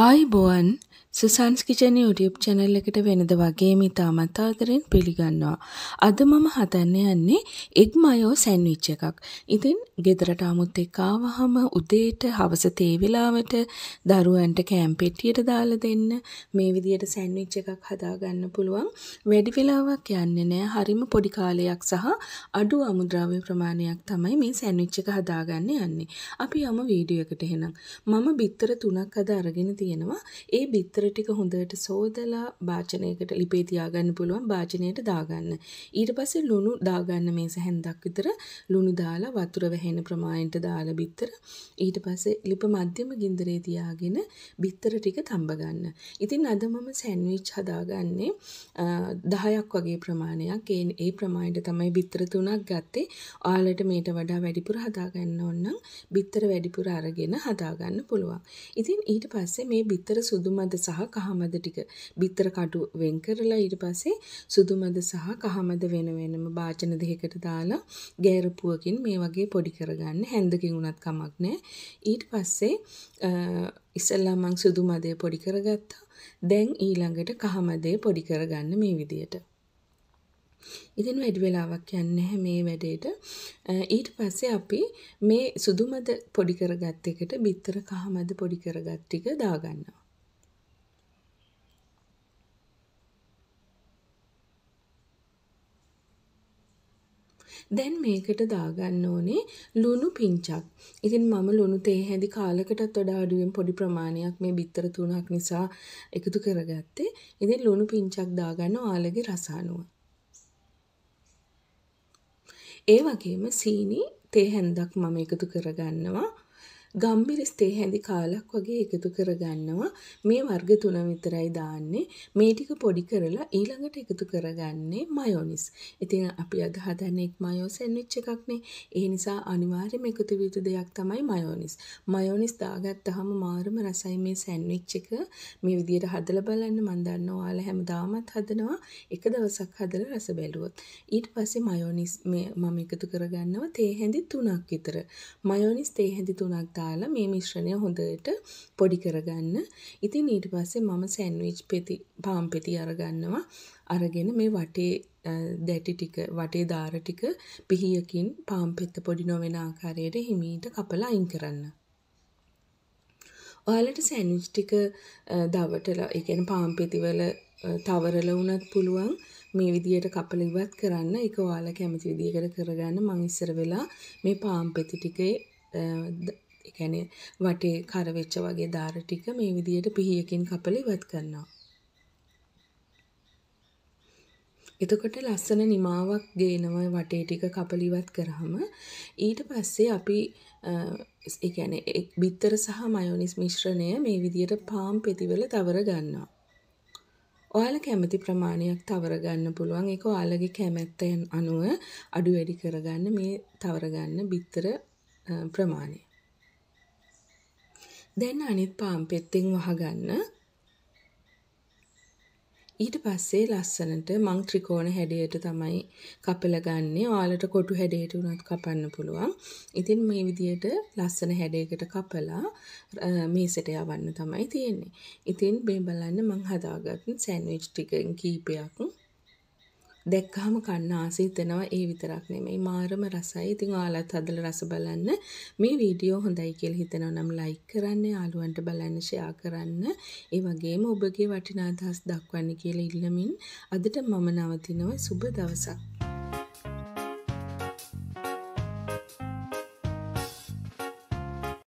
ආයිබෝවන් සුසන්ස් කිචන YouTube channel එකට වෙනද වගේම ඉතාමත් ආදරෙන් පිළිගන්නවා. අද මම හදන්න යන්නේ egg mayo sandwich එකක්. ඉතින් ගෙදරට 아무ත් එක්ක ආවහම උදේට හවස තේ වෙලාවට දරුවන්ට කෑම් පෙට්ටියට දාලා දෙන්න මේ විදියට සෑන්ඩ්විච් එකක් හදාගන්න පුළුවන්. වැඩි වෙලාවක් යන්නේ නැහැ. හරිම පොඩි කාලයක් සහ අඩු අමුද්‍රව්‍ය ප්‍රමාණයක් තමයි මේ සෑන්ඩ්විච් එක හදාගන්න යන්නේ. අපි යමු වීඩියෝ එකට එහෙනම්. මම බිත්තර තුනක් අද අරගෙන තියෙනවා. ඒ බිත්තර ටික හොඳට සෝදලා භාජනයකට ලිපේ තියාගන්න පුළුවන් භාජනයට දාගන්න. ඊට පස්සේ ලුණු දාගන්න මේස හැන්දක් විතර ලුණු දාලා වතුර වැහෙන ප්‍රමාණයට දාලා බිත්තර. ඊට පස්සේ ලිප මධ්‍යම ගින්දරේ තියාගෙන බිත්තර ටික තඹ ගන්න. ඉතින් අද මම සැන්ඩ්විච් හදාගන්නේ 10ක් වගේ ප්‍රමාණයක්. ඒ ඒ ප්‍රමාණයට තමයි බිත්තර තුනක් ගත්තේ. ඔයාලට මේට වඩා වැඩිපුර හදාගන්න ඕන නම් බිත්තර වැඩිපුර අරගෙන හදාගන්න පුළුවන්. ඉතින් ඊට පස්සේ මේ බිත්තර සුදු මද සහ කහමද ටික. බිත්තර කටු වෙන් කරලා ඊට පස්සේ සුදු මද සහ කහමද වෙන වෙනම භාජන දෙකකට දාලා ගෑරපුවකින් මේ වගේ පොඩි කරගන්න. හැන්දකින් උනත් කමක් නැහැ. ඊට පස්සේ ඉස්සල්ලා මං සුදු මදේ පොඩි කරගත්තා. දැන් ඊළඟට කහමදේ පොඩි කරගන්න මේ විදියට. ඉතින් වැඩි වෙලාවක් යන්නේ නැහැ මේ වැඩේට. ඊට පස්සේ අපි මේ සුදුමද පොඩි කරගත් එකට බිත්තර කහමද පොඩි කරගත් ටික දාගන්නවා. දැන් මේකට දාගන්න ඕනේ ලුණු පිංචක්. ඉතින් මම ලුණු තේ හැදි කාලකටත් වඩා අඩුවෙන් පොඩි ප්‍රමාණයක් මේ බිත්තර තුනක් නිසා එකතු කරගත්තේ. ඉතින් ලුණු පිංචක් දාගන්න ඔයාලගේ රස අනුව. ඒ වගේම සීනි තේ හැන්දක් මම එකතු කරගන්නවා ගම්බිරි ස්ටේ හැඳි කාලක් වගේ එකතු කරගන්නවා මේ වර්ග තුන විතරයි දාන්නේ මේ ටික පොඩි කරලා ඊළඟට එකතු කරගන්නේ මයෝනිස්. ඉතින් අපි අද හදන්නේ මයෝ සැන්ඩ්විච් එකක්නේ. ඒ නිසා අනිවාර්යයෙන්ම එකතු විය යුතු දෙයක් තමයි මයෝනිස්. මයෝනිස් දාගත්තාම මාරම රසයි මේ සැන්ඩ්විච් එක. මේ විදියට හදලා බලන්න මම දන්නවා ඔයාලා හැමදාමත් හදනවා. එක දවසක් හදලා රස බැලුවොත්. ඊට පස්සේ මයෝනිස් මේ මම එකතු කරගන්නවා තේ හැඳි තුනක් විතර. මයෝනිස් තේ හැඳි තුනක් දාලා මේ මිශ්‍රණය හොඳට පොඩි කරගන්න. ඉතින් ඊට පස්සේ මම සැන්විච් පෙති පාම් පෙති අරගන්නවා. අරගෙන මේ වටේ දැටි ටික වටේ දාර ටික පිහියකින් පාම් පෙත්ත පොඩි නොවන ආකාරයට හිමීට කපලා අයින් කරන්න. ඔයාලට සැන්විච් ටික දවටලා, ඒ කියන්නේ පාම් පෙතිවල තවරල වුණත් පුළුවන්. මේ විදියට කපල ඉවත් කරන්න එක ඔයාලා කැමති විදියකට කරගන්න මං ඉස්සර වෙලා මේ පාම් පෙති ටිකේ එකැන වටේ කරවෙච්ච වගේ ධාර ටික මේ විදියට පිහියකින් කපල ඉවත් කරනවා. එතකොට ලස්සන නිමාවක් ගේනව වටේ ටික කපල ඉවත් කරාම ඊට පස්සේ අපි ඒ කියන්නේ බිත්තර සහ මයෝනිස් මිශ්‍රණය මේ විදියට පාම් පෙතිවල තවර ගන්නවා. ඔයාල කැමති ප්‍රමාණයක් තවර ගන්න පුළුවන් ඒක ඔයාලගේ කැමැත්තෙන් අනුව අඩු වැඩි කරගන්න මේ තවර ගන්න බිත්තර ප්‍රමාණය. දැන් අනිත් පාම් පෙත්තෙන් වහගන්න. ඊට පස්සේ ලස්සනට මං ත්‍රිකෝණ හැඩයට තමයි කපලා ගන්නෙ. ඔයාලට කොටු හැඩයට උනත් කපන්න පුළුවන්. ඉතින් මේ විදියට ලස්සන හැඩයකට කපලා මේසෙට යවන්න තමයි තියෙන්නේ. ඉතින් මේ බලන්න මං හදාගත්ත සෑන්ඩ්විච් ටිකෙන් කීපයක් දැක්කහම කන්න ආසයි හිතෙනවා ඒ විතරක් නෙමෙයි මාරම රසයි. ඉතින් ඔයාලත් හදලා රස බලන්න. මේ වීඩියෝ හොඳයි කියලා හිතනවා නම් ලයික් කරන්න, යාළුවන්ට බලන්න, ෂෙයා කරන්න. ඒ වගේම ඔබගේ වටිනා අදහස් දක්වන්න කියලා ඉල්ලමින් අදට මම නවතිනවා. සුබ දවසක්.